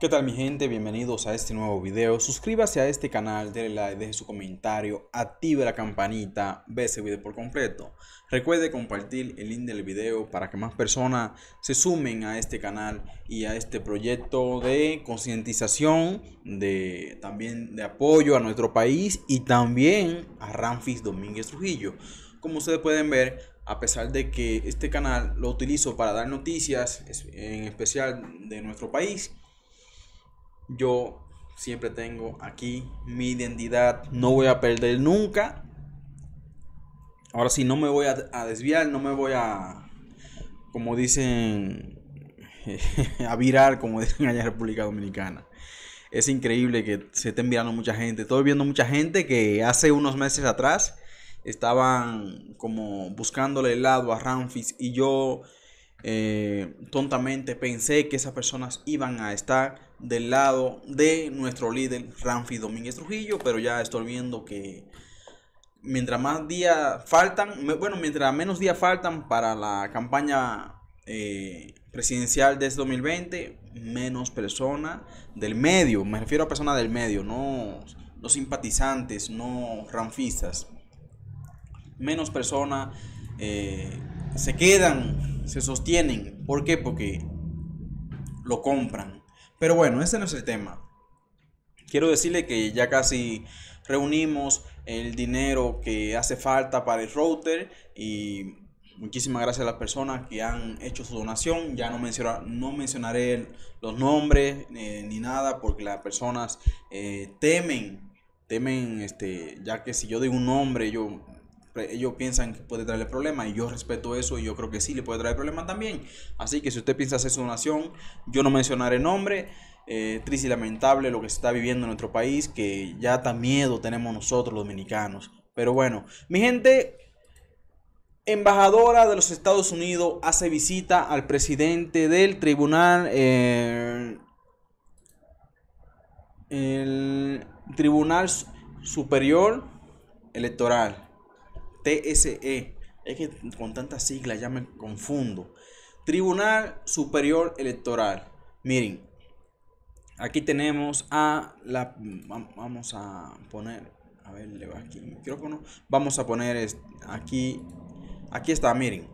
¿Qué tal mi gente? Bienvenidos a este nuevo video. Suscríbase a este canal, denle like, deje su comentario, active la campanita, ve ese video por completo. Recuerde compartir el link del video para que más personas se sumen a este canal y a este proyecto de concientización, de, también de apoyo a nuestro país y también a Ramfis Domínguez Trujillo. Como ustedes pueden ver, a pesar de que este canal lo utilizo para dar noticias, en especial de nuestro país, yo siempre tengo aquí mi identidad, no voy a perder nunca. Ahora sí, no me voy a, desviar, no me voy a, como dicen, a virar, como dicen allá en República Dominicana. Es increíble que se estén virando mucha gente. Estoy viendo mucha gente que hace unos meses atrás estaban como buscándole el lado a Ramfis y yo eh, tontamente pensé que esas personas iban a estar del lado de nuestro líder Ramfi Domínguez Trujillo, pero ya estoy viendo que mientras más días faltan, bueno, mientras menos días faltan para la campaña eh, Presidencial presidencial este 2020, menos personas del medio, me refiero a personas del medio, no, los simpatizantes, no ranfistas, menos personas eh, se quedan se sostienen. ¿Por qué? Porque lo compran. Pero bueno, ese no es el tema. Quiero decirle que ya casi reunimos el dinero que hace falta para el router y muchísimas gracias a las personas que han hecho su donación. Ya no, menciona, no mencionaré los nombres eh, ni nada porque las personas eh, temen, temen, este, ya que si yo digo un nombre, yo ellos piensan que puede traerle problema y yo respeto eso y yo creo que sí le puede traer problema también. Así que si usted piensa hacer su donación, yo no mencionaré nombre. Eh, triste y lamentable lo que se está viviendo en nuestro país, que ya tan miedo tenemos nosotros los dominicanos. Pero bueno, mi gente, embajadora de los Estados Unidos hace visita al presidente del tribunal. Eh, el Tribunal Superior Electoral. TSE. Es que con tantas siglas ya me confundo. Tribunal Superior Electoral. Miren, aquí tenemos a la... Vamos a poner... A ver, le va aquí el micrófono. Vamos a poner aquí... Aquí está, miren.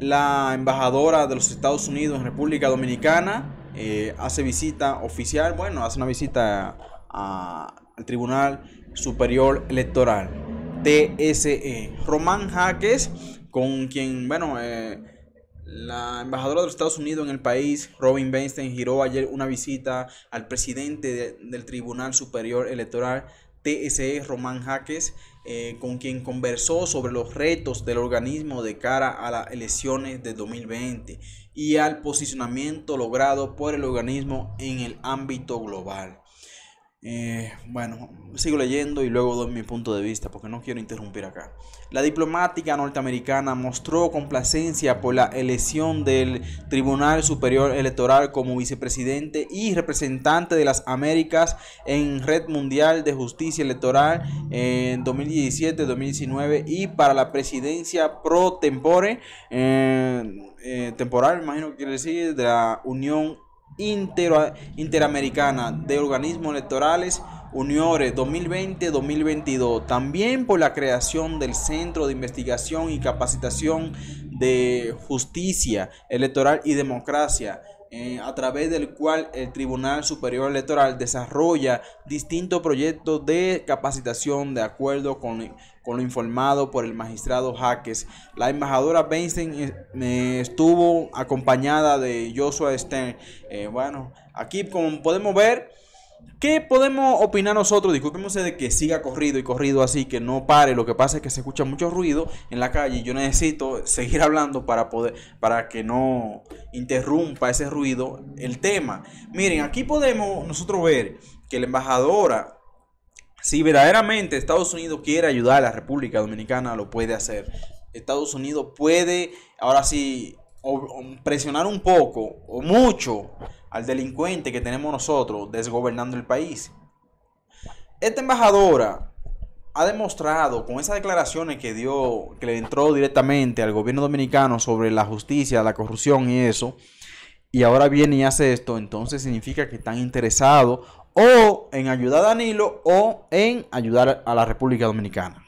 La embajadora de los Estados Unidos en República Dominicana eh, hace visita oficial, bueno, hace una visita al Tribunal Superior Electoral. TSE. Román Jaques, con quien, bueno, eh, la embajadora de los Estados Unidos en el país, Robin Weinstein, giró ayer una visita al presidente del Tribunal Superior Electoral, TSE, Román Jaques, eh, con quien conversó sobre los retos del organismo de cara a las elecciones de 2020 y al posicionamiento logrado por el organismo en el ámbito global. Eh, bueno, sigo leyendo y luego doy mi punto de vista porque no quiero interrumpir acá. La diplomática norteamericana mostró complacencia por la elección del Tribunal Superior Electoral como vicepresidente y representante de las Américas en Red Mundial de Justicia Electoral en 2017-2019 y para la presidencia pro tempore, eh, eh, temporal, imagino que quiere decir, de la Unión Interamericana de Organismos Electorales Uniores 2020-2022, también por la creación del Centro de Investigación y Capacitación de Justicia Electoral y Democracia, eh, a través del cual el Tribunal Superior Electoral desarrolla distintos proyectos de capacitación de acuerdo con con lo informado por el magistrado Jaques. La embajadora benstein eh, estuvo acompañada de Joshua Stern. Eh, bueno, aquí como podemos ver, ¿Qué podemos opinar nosotros? Disculpemos de que siga corrido y corrido así, que no pare. Lo que pasa es que se escucha mucho ruido en la calle yo necesito seguir hablando para poder, para que no interrumpa ese ruido el tema. Miren, aquí podemos nosotros ver que la embajadora si verdaderamente Estados Unidos quiere ayudar a la República Dominicana, lo puede hacer. Estados Unidos puede, ahora sí, presionar un poco o mucho al delincuente que tenemos nosotros desgobernando el país. Esta embajadora ha demostrado con esas declaraciones que dio, que le entró directamente al gobierno dominicano sobre la justicia, la corrupción y eso, y ahora viene y hace esto, entonces significa que están interesados o en ayudar a Danilo o en ayudar a la República Dominicana.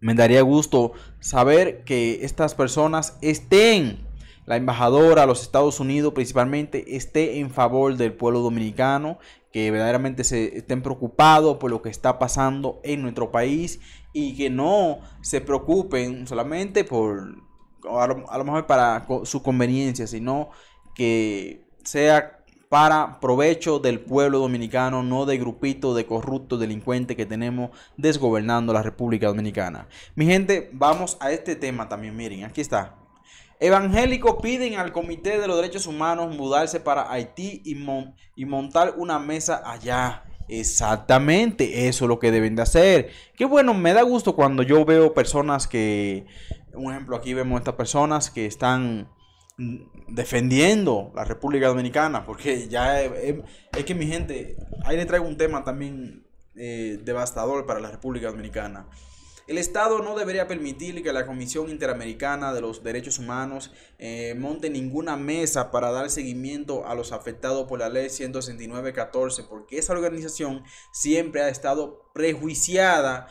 Me daría gusto saber que estas personas estén, la embajadora a los Estados Unidos principalmente, esté en favor del pueblo dominicano, que verdaderamente se estén preocupados por lo que está pasando en nuestro país y que no se preocupen solamente por, a lo, a lo mejor para su conveniencia, sino que sea para provecho del pueblo dominicano, no de grupito de corruptos delincuentes que tenemos desgobernando la República Dominicana. Mi gente, vamos a este tema también, miren, aquí está. Evangélicos piden al Comité de los Derechos Humanos mudarse para Haití y, y montar una mesa allá. Exactamente, eso es lo que deben de hacer. Qué bueno, me da gusto cuando yo veo personas que, un ejemplo, aquí vemos estas personas que están defendiendo la República Dominicana, porque ya eh, eh, es, que mi gente, ahí le traigo un tema también eh, devastador para la República Dominicana. El Estado no debería permitir que la Comisión Interamericana de los Derechos Humanos monte ninguna mesa para dar seguimiento a los afectados por la ley 169-14, porque esa organización siempre ha estado prejuiciada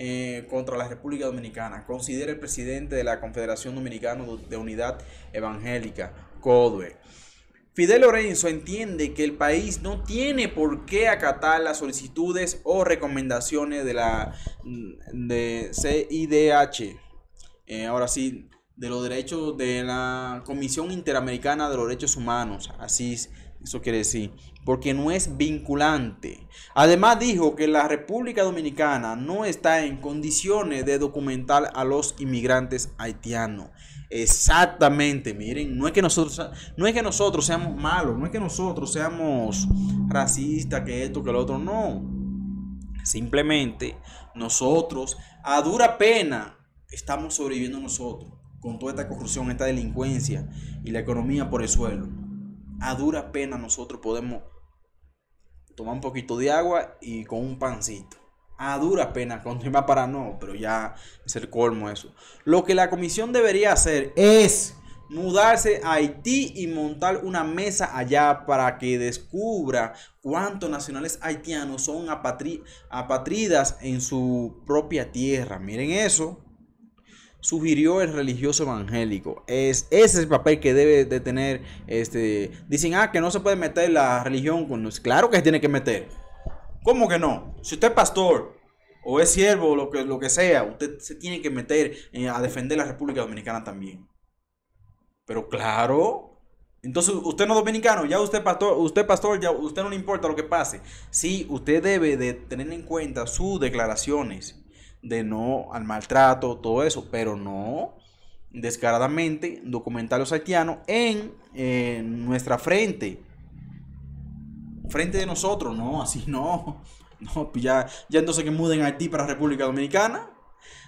eh, contra la República Dominicana, considera el presidente de la Confederación Dominicana de Unidad Evangélica, CODUE. Fidel Lorenzo entiende que el país no tiene por qué acatar las solicitudes o recomendaciones de la mm, CIDH, eh, ahora sí, de los derechos de la Comisión Interamericana de los Derechos Humanos, así eso quiere decir, porque no es vinculante. Además dijo que la República Dominicana no está en condiciones de documentar a los inmigrantes haitianos. Exactamente, miren, no es que nosotros, no es que nosotros seamos malos, no es que nosotros seamos racistas, que esto, que lo otro, no. Simplemente nosotros, a dura pena, estamos sobreviviendo nosotros con toda esta corrupción, esta delincuencia y la economía por el suelo a dura pena nosotros podemos tomar un poquito de agua y con un pancito. A dura pena, con para no, pero ya es el colmo eso. Lo que la comisión debería hacer es mudarse a Haití y montar una mesa allá para que descubra cuántos nacionales haitianos son apatridas en su propia tierra. Miren eso sugirió el religioso evangélico. Es, ese es el papel que debe de tener. Este, dicen, ah, que no se puede meter la religión con Claro que se tiene que meter. ¿Cómo que no? Si usted es pastor o es siervo, lo que, lo que sea, usted se tiene que meter eh, a defender la República Dominicana también. Pero claro, entonces, usted no es dominicano, ya usted pastor, usted pastor, ya usted no le importa lo que pase. Sí, usted debe de tener en cuenta sus declaraciones de no al maltrato, todo eso, pero no descaradamente documentar los haitianos en eh, nuestra frente, frente de nosotros, no, así no, no, pues ya, ya entonces que muden a Haití para República Dominicana.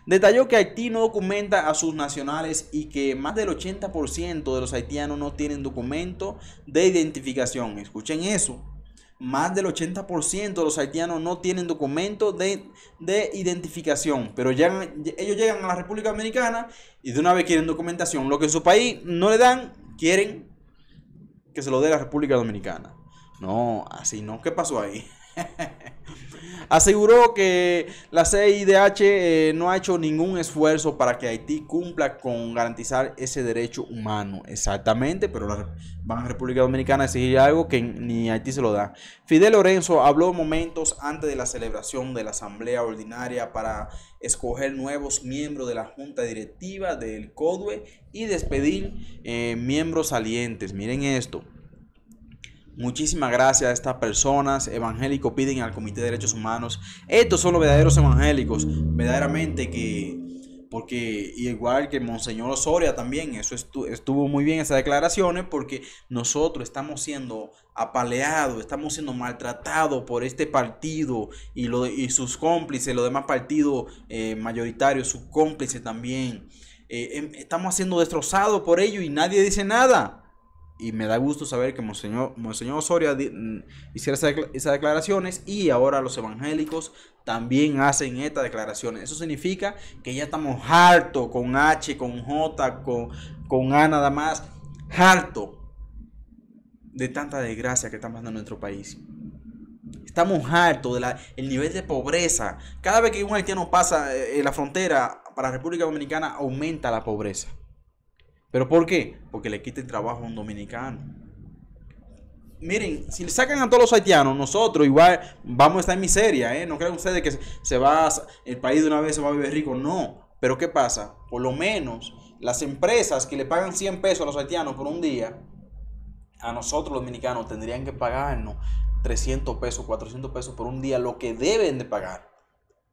Detalló que Haití no documenta a sus nacionales y que más del 80% de los haitianos no tienen documento de identificación. Escuchen eso. Más del 80% de los haitianos no tienen documento de, identificación, pero ellos llegan a la República Dominicana y de una vez quieren documentación. Lo que en su país no le dan, quieren que se lo dé la República Dominicana. No, así no. ¿Qué pasó ahí? aseguró que la CIDH eh, no ha hecho ningún esfuerzo para que Haití cumpla con garantizar ese derecho humano. Exactamente, pero la, República Dominicana a algo que ni Haití se lo da. Fidel Lorenzo habló momentos antes de la celebración de la Asamblea Ordinaria para escoger nuevos miembros de la Junta Directiva del CODUE y despedir eh, miembros salientes. Miren esto. Muchísimas gracias a estas personas. Evangélicos piden al Comité de Derechos Humanos. Estos son los verdaderos evangélicos. Verdaderamente que. Porque igual que Monseñor Osoria también, eso estuvo, muy bien esas declaraciones, porque nosotros estamos siendo apaleados, estamos siendo maltratados por este partido y, lo, sus cómplices, los demás partidos eh, mayoritarios, sus cómplices también. Eh, em, estamos siendo destrozados por ello y nadie dice nada y me da gusto saber que Monseñor, Monseñor Osoria mm, hiciera esas declaraciones y ahora los evangélicos también hacen estas declaraciones. Eso significa que ya estamos harto con H, con J, con, con A nada más, harto de tanta desgracia que estamos pasando en nuestro país. Estamos hartos del nivel de pobreza. Cada vez que un haitiano pasa eh, en la frontera para la República Dominicana aumenta la pobreza. ¿Pero por qué? Porque le quiten trabajo a un dominicano. Miren, si le sacan a todos los haitianos, nosotros igual vamos a estar en miseria, ¿eh? No crean ustedes que se va el país de una vez se va a vivir rico, no. Pero ¿qué pasa? Por lo menos las empresas que le pagan 100 pesos a los haitianos por un día, a nosotros los dominicanos tendrían que pagarnos 300 pesos, 400 pesos por un día, lo que deben de pagar.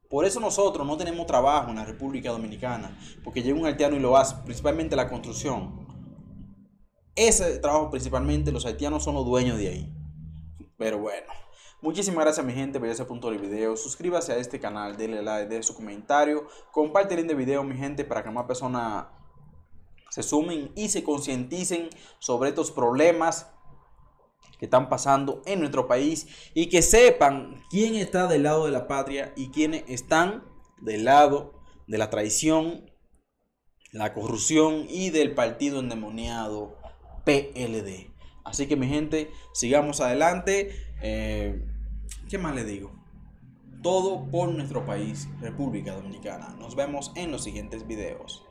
Por eso nosotros no tenemos trabajo en la República Dominicana, porque llega un haitiano y lo hace, principalmente la construcción. Ese trabajo principalmente los haitianos son los dueños de ahí. Pero bueno, muchísimas gracias mi gente por ese punto del video. Suscríbase a este canal, denle like, denle su comentario, comparte el video mi gente para que más personas se sumen y se concienticen sobre estos problemas que están pasando en nuestro país y que sepan quién está del lado de la patria y quiénes están del lado de la traición, la corrupción y del partido endemoniado PLD. Así que mi gente, sigamos adelante. Eh, ¿Qué más le digo? Todo por nuestro país, República Dominicana. Nos vemos en los siguientes videos.